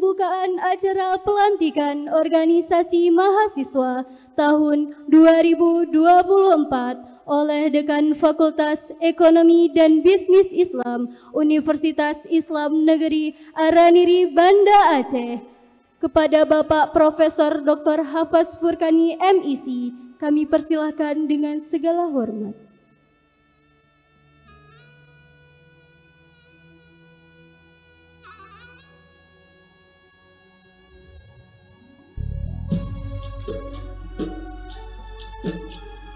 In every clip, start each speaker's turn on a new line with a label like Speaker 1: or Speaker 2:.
Speaker 1: pembukaan acara pelantikan organisasi mahasiswa tahun 2024 oleh Dekan Fakultas Ekonomi dan Bisnis Islam Universitas Islam Negeri Araniri Banda Aceh. Kepada Bapak Profesor Dr. Hafaz Furkani M.I.C. kami persilahkan dengan segala hormat.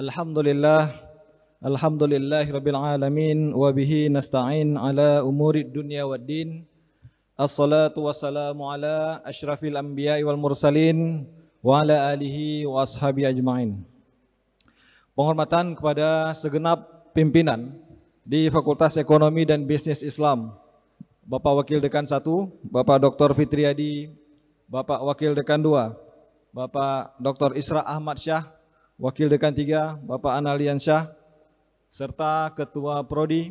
Speaker 1: Alhamdulillah Alhamdulillah Rabbil Alamin Wabihi nasta'in ala umuri dunia wa din Assalatu wassalamu ala ashrafil anbiya wal mursalin Wa ala alihi wa ashabi ajma'in Penghormatan kepada segenap pimpinan di Fakultas Ekonomi dan Bisnis Islam Bapak Wakil Dekan 1, Bapak Dr. Fitriadi, Bapak Wakil Dekan 2, Bapak Dr. Isra Ahmad Syah, Wakil Dekan 3 Bapak Analian Syah, serta Ketua Prodi,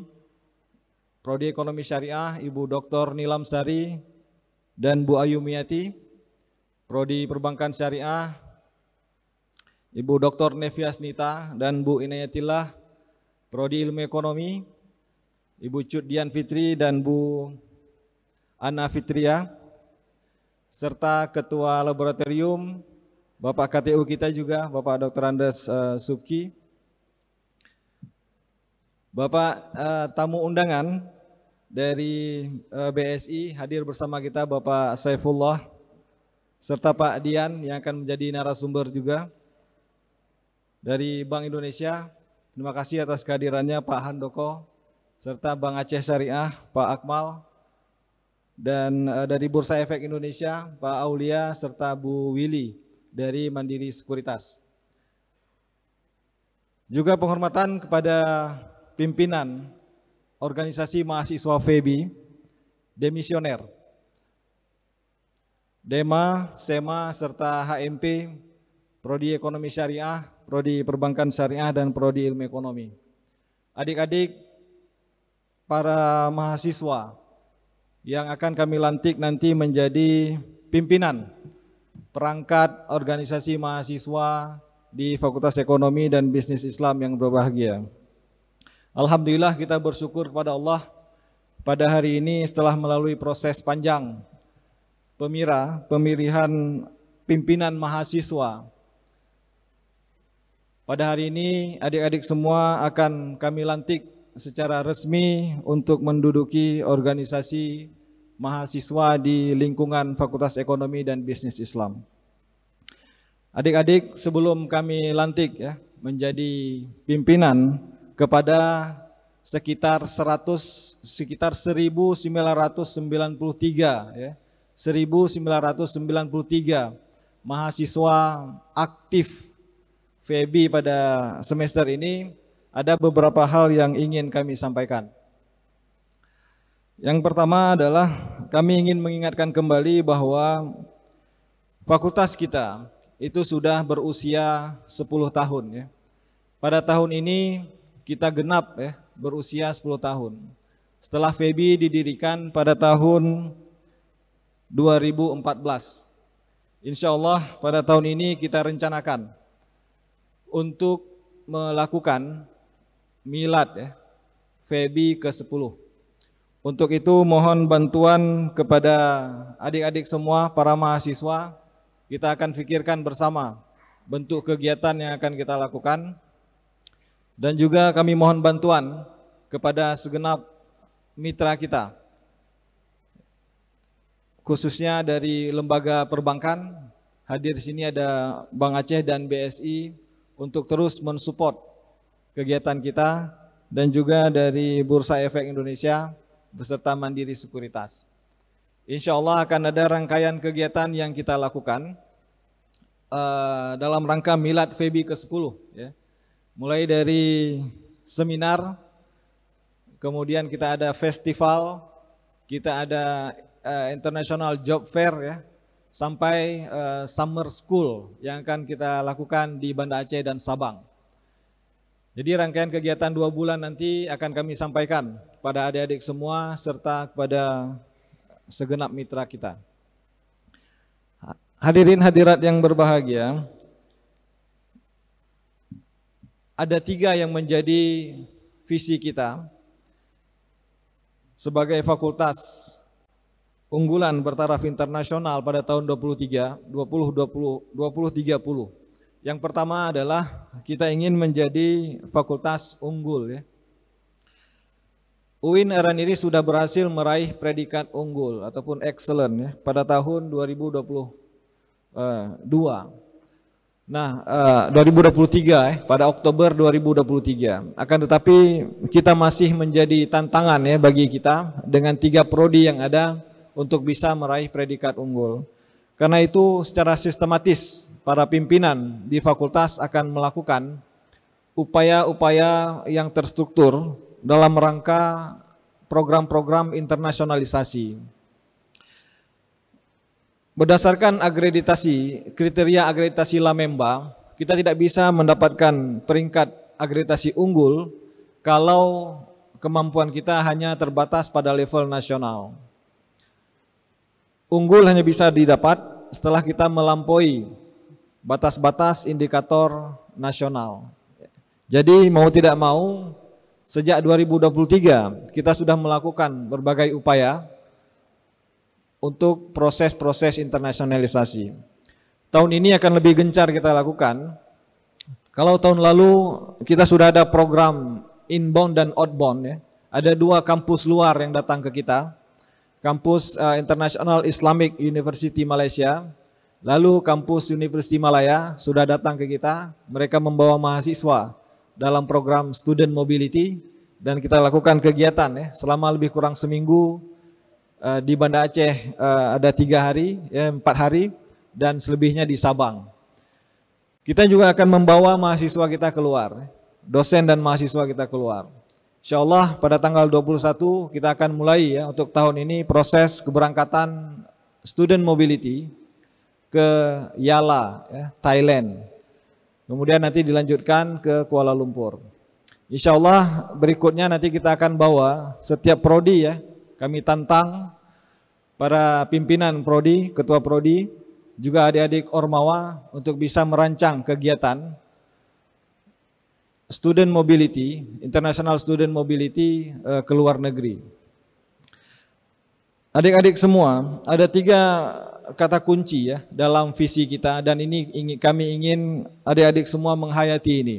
Speaker 1: Prodi Ekonomi Syariah Ibu Dr. Nilam Sari dan Bu Ayu Miyati, Prodi Perbankan Syariah Ibu Dr. Nevia Snita dan Bu Inayatillah, Prodi Ilmu Ekonomi, Ibu Cut Dian Fitri dan Bu Ana Fitria, serta Ketua Laboratorium Bapak KTU kita juga, Bapak Dr. Andes uh, Subki. Bapak uh, tamu undangan dari uh, eh, BSI hadir bersama kita Bapak Saifullah serta Pak Dian yang akan menjadi narasumber juga dari Bank Indonesia. Terima kasih atas kehadirannya Pak Handoko serta Bank Aceh Syariah, Pak Akmal dan uh, dari Bursa Efek Indonesia, Pak Aulia serta Bu Willy dari Mandiri Sekuritas. Juga penghormatan kepada pimpinan organisasi mahasiswa FEBI, demisioner, DEMA, SEMA, serta HMP, Prodi Ekonomi Syariah, Prodi Perbankan Syariah, dan Prodi Ilmu Ekonomi. Adik-adik, para mahasiswa yang akan kami lantik nanti menjadi pimpinan perangkat organisasi mahasiswa di Fakultas Ekonomi dan Bisnis Islam yang berbahagia. Alhamdulillah kita bersyukur kepada Allah pada hari ini setelah melalui proses panjang pemira, pemilihan pimpinan mahasiswa. Pada hari ini adik-adik semua akan kami lantik secara resmi untuk menduduki organisasi mahasiswa di lingkungan Fakultas Ekonomi dan Bisnis Islam. Adik-adik, sebelum kami lantik ya menjadi pimpinan kepada sekitar 100 sekitar 1993 ya. 1993 mahasiswa aktif FEBI pada semester ini ada beberapa hal yang ingin kami sampaikan. Yang pertama adalah kami ingin mengingatkan kembali bahwa fakultas kita itu sudah berusia 10 tahun ya. Pada tahun ini kita genap ya berusia 10 tahun. Setelah Febi didirikan pada tahun 2014. Insya Allah pada tahun ini kita rencanakan untuk melakukan milad ya, Febi ke-10. Untuk itu mohon bantuan kepada adik-adik semua para mahasiswa. Kita akan pikirkan bersama bentuk kegiatan yang akan kita lakukan. Dan juga kami mohon bantuan kepada segenap mitra kita. Khususnya dari lembaga perbankan, hadir di sini ada Bank Aceh dan BSI untuk terus mensupport kegiatan kita dan juga dari Bursa Efek Indonesia beserta mandiri sekuritas. Insya Allah akan ada rangkaian kegiatan yang kita lakukan uh, dalam rangka Milad Febi ke-10. Ya. Mulai dari seminar, kemudian kita ada festival, kita ada uh, International Job Fair ya, sampai uh, summer school yang akan kita lakukan di Banda Aceh dan Sabang. Jadi rangkaian kegiatan dua bulan nanti akan kami sampaikan pada adik-adik semua serta kepada segenap mitra kita. Hadirin hadirat yang berbahagia, ada tiga yang menjadi visi kita sebagai fakultas unggulan bertaraf internasional pada tahun 23, 2020, 2030. Yang pertama adalah kita ingin menjadi fakultas unggul ya. UIN Araniri sudah berhasil meraih predikat unggul ataupun excellent ya pada tahun 2022. Eh, nah, 2023 eh, ya, eh, pada Oktober 2023. Akan tetapi kita masih menjadi tantangan ya bagi kita dengan tiga prodi yang ada untuk bisa meraih predikat unggul. Karena itu secara sistematis para pimpinan di fakultas akan melakukan upaya-upaya yang terstruktur dalam rangka program-program internasionalisasi. Berdasarkan akreditasi, kriteria akreditasi Lamemba, kita tidak bisa mendapatkan peringkat akreditasi unggul kalau kemampuan kita hanya terbatas pada level nasional. Unggul hanya bisa didapat setelah kita melampaui batas-batas indikator nasional. Jadi mau tidak mau sejak 2023 kita sudah melakukan berbagai upaya untuk proses-proses internasionalisasi. Tahun ini akan lebih gencar kita lakukan. Kalau tahun lalu kita sudah ada program inbound dan outbound ya. Ada dua kampus luar yang datang ke kita kampus uh, eh, International Islamic University Malaysia, lalu kampus University Malaya sudah datang ke kita. Mereka membawa mahasiswa dalam program Student Mobility dan kita lakukan kegiatan ya selama lebih kurang seminggu uh, di Banda Aceh uh, ada tiga hari, ya, empat hari dan selebihnya di Sabang. Kita juga akan membawa mahasiswa kita keluar, ya. dosen dan mahasiswa kita keluar. Insya Allah pada tanggal 21 kita akan mulai ya untuk tahun ini proses keberangkatan student mobility ke Yala, ya, Thailand. Kemudian nanti dilanjutkan ke Kuala Lumpur. Insya Allah berikutnya nanti kita akan bawa setiap prodi ya, kami tantang para pimpinan prodi, ketua prodi, juga adik-adik Ormawa untuk bisa merancang kegiatan student mobility, international student mobility uh, ke luar negeri. Adik-adik semua, ada tiga kata kunci ya dalam visi kita dan ini ingin, kami ingin adik-adik semua menghayati ini.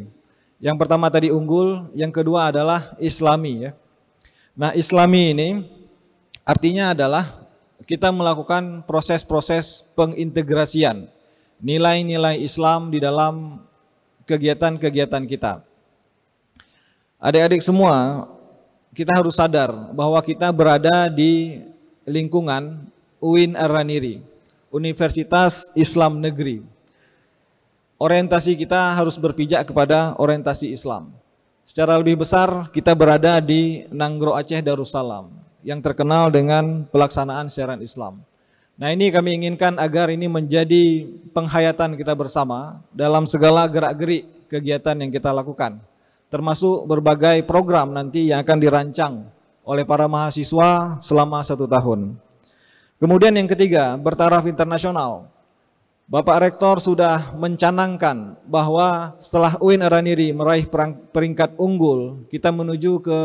Speaker 1: Yang pertama tadi unggul, yang kedua adalah islami ya. Nah islami ini artinya adalah kita melakukan proses-proses pengintegrasian nilai-nilai Islam di dalam kegiatan-kegiatan kita. Adik-adik semua, kita harus sadar bahwa kita berada di lingkungan UIN Araniri, Universitas Islam Negeri. Orientasi kita harus berpijak kepada orientasi Islam. Secara lebih besar, kita berada di Nanggro Aceh Darussalam yang terkenal dengan pelaksanaan siaran Islam. Nah ini kami inginkan agar ini menjadi penghayatan kita bersama dalam segala gerak-gerik kegiatan yang kita lakukan termasuk berbagai program nanti yang akan dirancang oleh para mahasiswa selama satu tahun. Kemudian yang ketiga, bertaraf internasional. Bapak Rektor sudah mencanangkan bahwa setelah UIN Araniri meraih peringkat unggul, kita menuju ke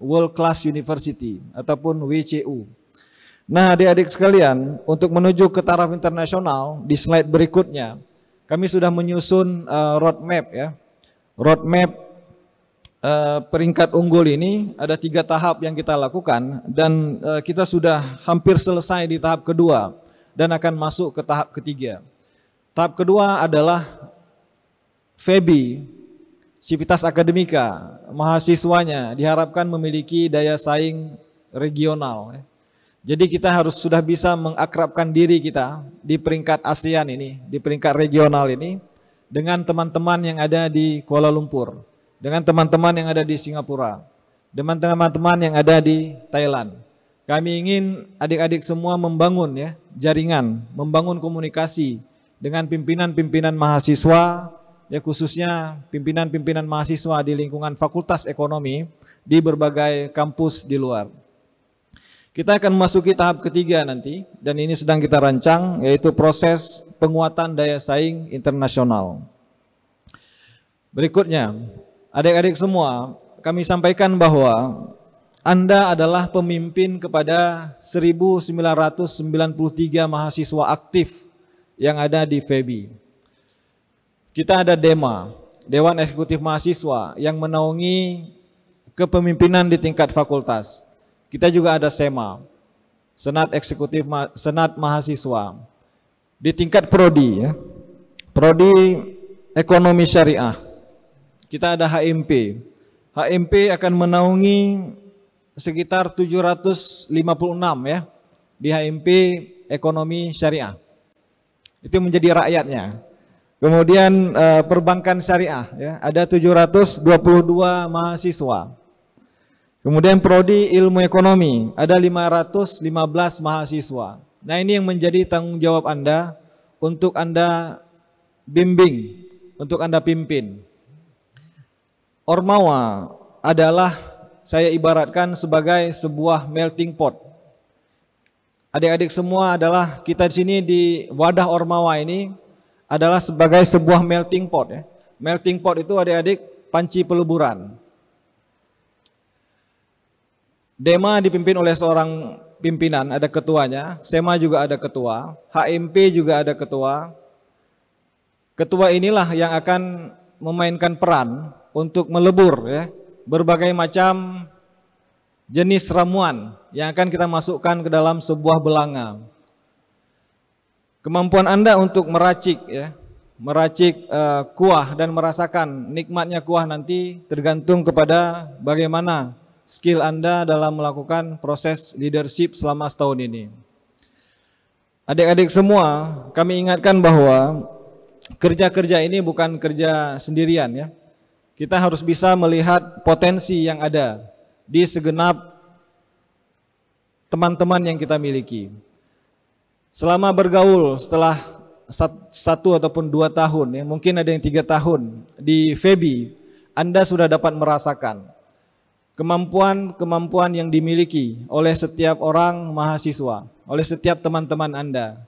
Speaker 1: World Class University ataupun WCU. Nah adik-adik sekalian, untuk menuju ke taraf internasional di slide berikutnya, kami sudah menyusun uh, roadmap ya, roadmap uh, peringkat unggul ini ada tiga tahap yang kita lakukan dan uh, kita sudah hampir selesai di tahap kedua dan akan masuk ke tahap ketiga. Tahap kedua adalah Febi, civitas Akademika, mahasiswanya diharapkan memiliki daya saing regional. Ya. Jadi kita harus sudah bisa mengakrabkan diri kita di peringkat ASEAN ini, di peringkat regional ini dengan teman-teman yang ada di Kuala Lumpur dengan teman-teman yang ada di Singapura, dengan teman-teman yang ada di Thailand. Kami ingin adik-adik semua membangun ya jaringan, membangun komunikasi dengan pimpinan-pimpinan mahasiswa, ya khususnya pimpinan-pimpinan mahasiswa di lingkungan Fakultas Ekonomi di berbagai kampus di luar. Kita akan memasuki tahap ketiga nanti dan ini sedang kita rancang yaitu proses penguatan daya saing internasional. Berikutnya, Adik-adik semua, kami sampaikan bahwa Anda adalah pemimpin kepada 1993 mahasiswa aktif yang ada di FEBI. Kita ada DEMA, Dewan Eksekutif Mahasiswa yang menaungi kepemimpinan di tingkat fakultas. Kita juga ada SEMA, Senat Eksekutif Senat Mahasiswa. Di tingkat prodi ya. Prodi Ekonomi Syariah kita ada HMP. HMP akan menaungi sekitar 756 ya di HMP ekonomi syariah. Itu menjadi rakyatnya. Kemudian eh, perbankan syariah ya, ada 722 mahasiswa. Kemudian prodi ilmu ekonomi ada 515 mahasiswa. Nah, ini yang menjadi tanggung jawab Anda untuk Anda bimbing, untuk Anda pimpin. Ormawa adalah saya ibaratkan sebagai sebuah melting pot. Adik-adik semua adalah kita di sini di wadah Ormawa ini adalah sebagai sebuah melting pot ya. Melting pot itu adik-adik panci peleburan. Dema dipimpin oleh seorang pimpinan, ada ketuanya, Sema juga ada ketua, HMP juga ada ketua. Ketua inilah yang akan memainkan peran untuk melebur ya berbagai macam jenis ramuan yang akan kita masukkan ke dalam sebuah belanga. Kemampuan Anda untuk meracik ya, meracik uh, kuah dan merasakan nikmatnya kuah nanti tergantung kepada bagaimana skill Anda dalam melakukan proses leadership selama setahun ini. Adik-adik semua, kami ingatkan bahwa kerja-kerja ini bukan kerja sendirian ya. Kita harus bisa melihat potensi yang ada di segenap teman-teman yang kita miliki. Selama bergaul setelah satu ataupun dua tahun, ya, mungkin ada yang tiga tahun di Febi, Anda sudah dapat merasakan kemampuan-kemampuan yang dimiliki oleh setiap orang mahasiswa, oleh setiap teman-teman Anda.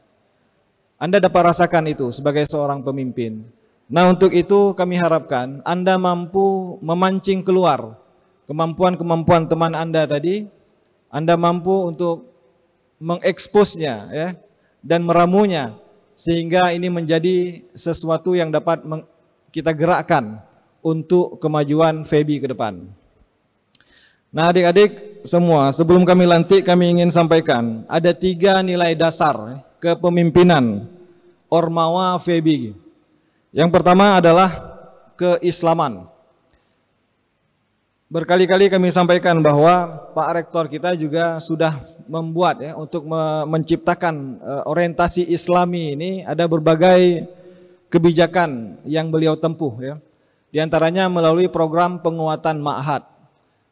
Speaker 1: Anda dapat rasakan itu sebagai seorang pemimpin. Nah, untuk itu kami harapkan Anda mampu memancing keluar kemampuan-kemampuan teman Anda tadi. Anda mampu untuk mengeksposnya ya dan meramunya sehingga ini menjadi sesuatu yang dapat kita gerakkan untuk kemajuan Febi ke depan. Nah, adik-adik semua, sebelum kami lantik kami ingin sampaikan ada tiga nilai dasar kepemimpinan Ormawa Febi. Yang pertama adalah keislaman. Berkali-kali kami sampaikan bahwa Pak Rektor kita juga sudah membuat ya untuk menciptakan e, orientasi Islami ini ada berbagai kebijakan yang beliau tempuh ya. Di antaranya melalui program penguatan ma'had.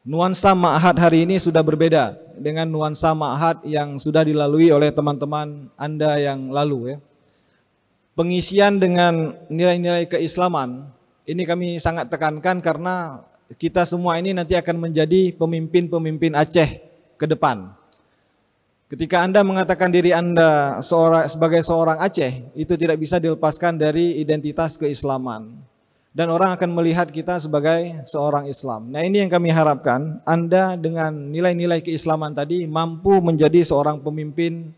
Speaker 1: Nuansa ma'had hari ini sudah berbeda dengan nuansa ma'had yang sudah dilalui oleh teman-teman Anda yang lalu ya pengisian dengan nilai-nilai keislaman ini kami sangat tekankan karena kita semua ini nanti akan menjadi pemimpin-pemimpin Aceh ke depan. Ketika Anda mengatakan diri Anda seorang, sebagai seorang Aceh, itu tidak bisa dilepaskan dari identitas keislaman. Dan orang akan melihat kita sebagai seorang Islam. Nah ini yang kami harapkan, Anda dengan nilai-nilai keislaman tadi mampu menjadi seorang pemimpin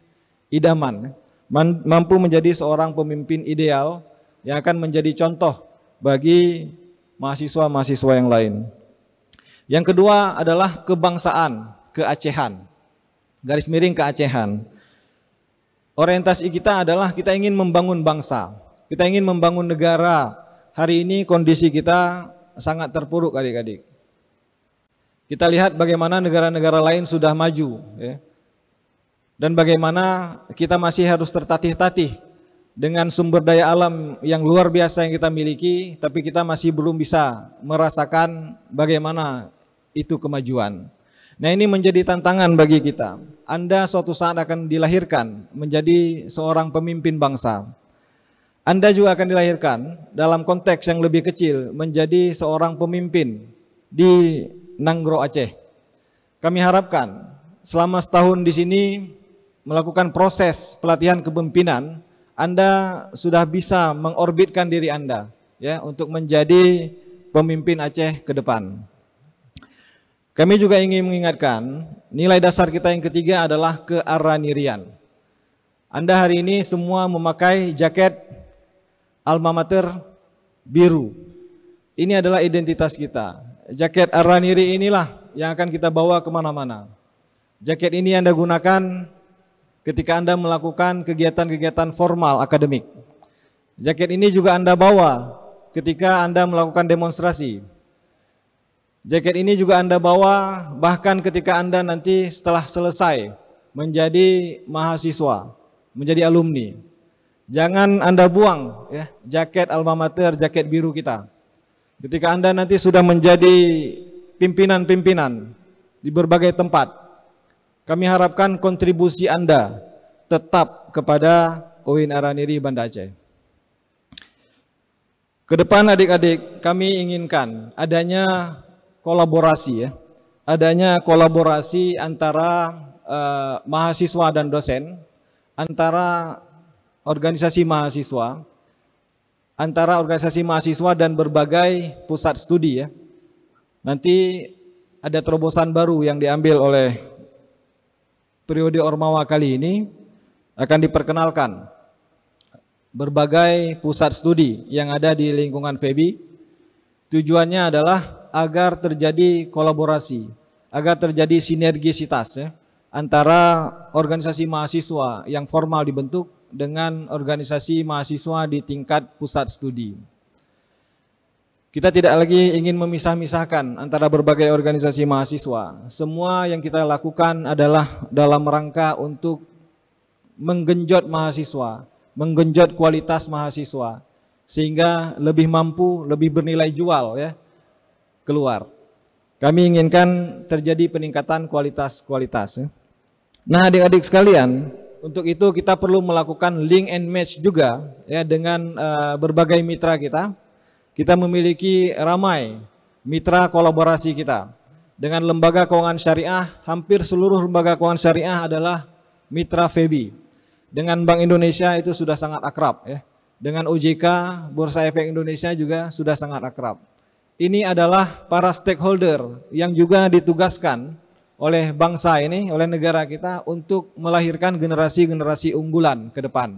Speaker 1: idaman mampu menjadi seorang pemimpin ideal yang akan menjadi contoh bagi mahasiswa-mahasiswa yang lain. Yang kedua adalah kebangsaan, keacehan. Garis miring keacehan. Orientasi kita adalah kita ingin membangun bangsa, kita ingin membangun negara. Hari ini kondisi kita sangat terpuruk adik-adik. Kita lihat bagaimana negara-negara lain sudah maju. Ya dan bagaimana kita masih harus tertatih-tatih dengan sumber daya alam yang luar biasa yang kita miliki, tapi kita masih belum bisa merasakan bagaimana itu kemajuan. Nah, ini menjadi tantangan bagi kita. Anda suatu saat akan dilahirkan menjadi seorang pemimpin bangsa. Anda juga akan dilahirkan dalam konteks yang lebih kecil menjadi seorang pemimpin di Nanggro Aceh. Kami harapkan selama setahun di sini melakukan proses pelatihan kepemimpinan, Anda sudah bisa mengorbitkan diri Anda ya untuk menjadi pemimpin Aceh ke depan. Kami juga ingin mengingatkan, nilai dasar kita yang ketiga adalah kearanirian. Anda hari ini semua memakai jaket alma mater biru. Ini adalah identitas kita. Jaket araniri inilah yang akan kita bawa kemana-mana. Jaket ini Anda gunakan ketika Anda melakukan kegiatan-kegiatan formal akademik. Jaket ini juga Anda bawa ketika Anda melakukan demonstrasi. Jaket ini juga Anda bawa bahkan ketika Anda nanti setelah selesai menjadi mahasiswa, menjadi alumni. Jangan Anda buang ya jaket alma mater, jaket biru kita. Ketika Anda nanti sudah menjadi pimpinan-pimpinan di berbagai tempat, kami harapkan kontribusi Anda tetap kepada UIN Araniri Banda Aceh. Kedepan adik-adik kami inginkan adanya kolaborasi ya, adanya kolaborasi antara eh, mahasiswa dan dosen, antara organisasi mahasiswa, antara organisasi mahasiswa dan berbagai pusat studi ya. Nanti ada terobosan baru yang diambil oleh periode Ormawa kali ini akan diperkenalkan berbagai pusat studi yang ada di lingkungan FEBI. Tujuannya adalah agar terjadi kolaborasi, agar terjadi sinergisitas ya, antara organisasi mahasiswa yang formal dibentuk dengan organisasi mahasiswa di tingkat pusat studi. Kita tidak lagi ingin memisah-misahkan antara berbagai organisasi mahasiswa. Semua yang kita lakukan adalah dalam rangka untuk menggenjot mahasiswa, menggenjot kualitas mahasiswa sehingga lebih mampu, lebih bernilai jual ya keluar. Kami inginkan terjadi peningkatan kualitas-kualitas. Ya. Nah, adik-adik sekalian, untuk itu kita perlu melakukan link and match juga ya dengan uh, berbagai mitra kita kita memiliki ramai mitra kolaborasi kita. Dengan lembaga keuangan syariah, hampir seluruh lembaga keuangan syariah adalah mitra FEBI. Dengan Bank Indonesia itu sudah sangat akrab ya. Dengan OJK, Bursa Efek Indonesia juga sudah sangat akrab. Ini adalah para stakeholder yang juga ditugaskan oleh bangsa ini, oleh negara kita untuk melahirkan generasi-generasi unggulan ke depan.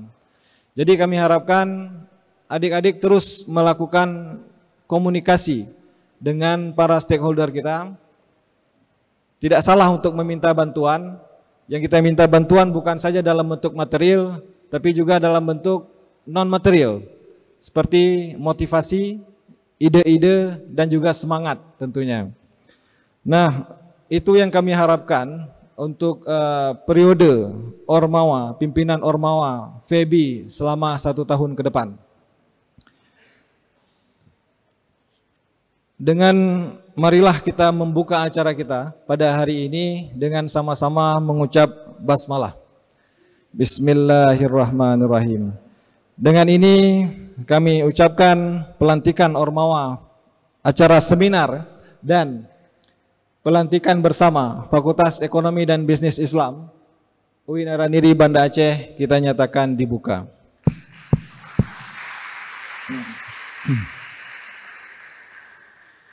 Speaker 1: Jadi kami harapkan adik-adik terus melakukan komunikasi dengan para stakeholder kita. Tidak salah untuk meminta bantuan. Yang kita minta bantuan bukan saja dalam bentuk material, tapi juga dalam bentuk non-material. Seperti motivasi, ide-ide, dan juga semangat tentunya. Nah, itu yang kami harapkan untuk uh, periode Ormawa, pimpinan Ormawa, Febi selama satu tahun ke depan. dengan marilah kita membuka acara kita pada hari ini dengan sama-sama mengucap basmalah. Bismillahirrahmanirrahim. Dengan ini kami ucapkan pelantikan Ormawa acara seminar dan pelantikan bersama Fakultas Ekonomi dan Bisnis Islam UIN Araniri Banda Aceh kita nyatakan dibuka. Hmm.